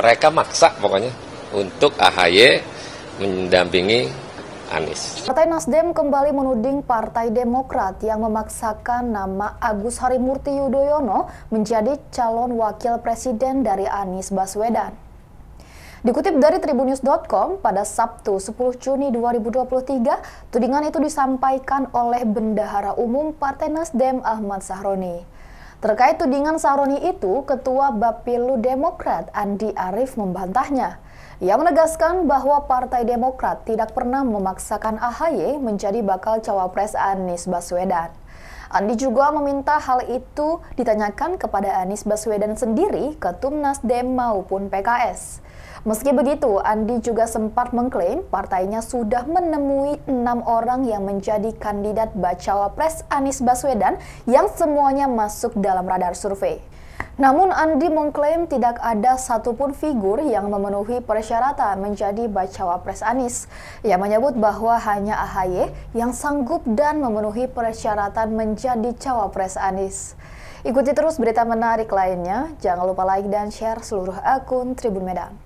Mereka maksa pokoknya untuk AHY mendampingi Anies. Partai Nasdem kembali menuding Partai Demokrat yang memaksakan nama Agus Harimurti Yudhoyono menjadi calon wakil presiden dari Anies Baswedan. Dikutip dari tribunews.com pada Sabtu 10 Juni 2023, tudingan itu disampaikan oleh Bendahara Umum Partai Nasdem Ahmad Sahroni. Terkait tudingan Saroni itu, Ketua Bapilu Demokrat Andi Arief membantahnya. Ia menegaskan bahwa Partai Demokrat tidak pernah memaksakan AHY menjadi bakal cawapres Anies Baswedan. Andi juga meminta hal itu ditanyakan kepada Anies Baswedan sendiri, Ketum Nasdem maupun PKS. Meski begitu, Andi juga sempat mengklaim partainya sudah menemui enam orang yang menjadi kandidat bacawa pres Anies Baswedan yang semuanya masuk dalam radar survei. Namun Andi mengklaim tidak ada satupun figur yang memenuhi persyaratan menjadi bacawa pres Anies. Ia menyebut bahwa hanya AHY yang sanggup dan memenuhi persyaratan menjadi cawapres Anies. Ikuti terus berita menarik lainnya. Jangan lupa like dan share seluruh akun Tribun Medan.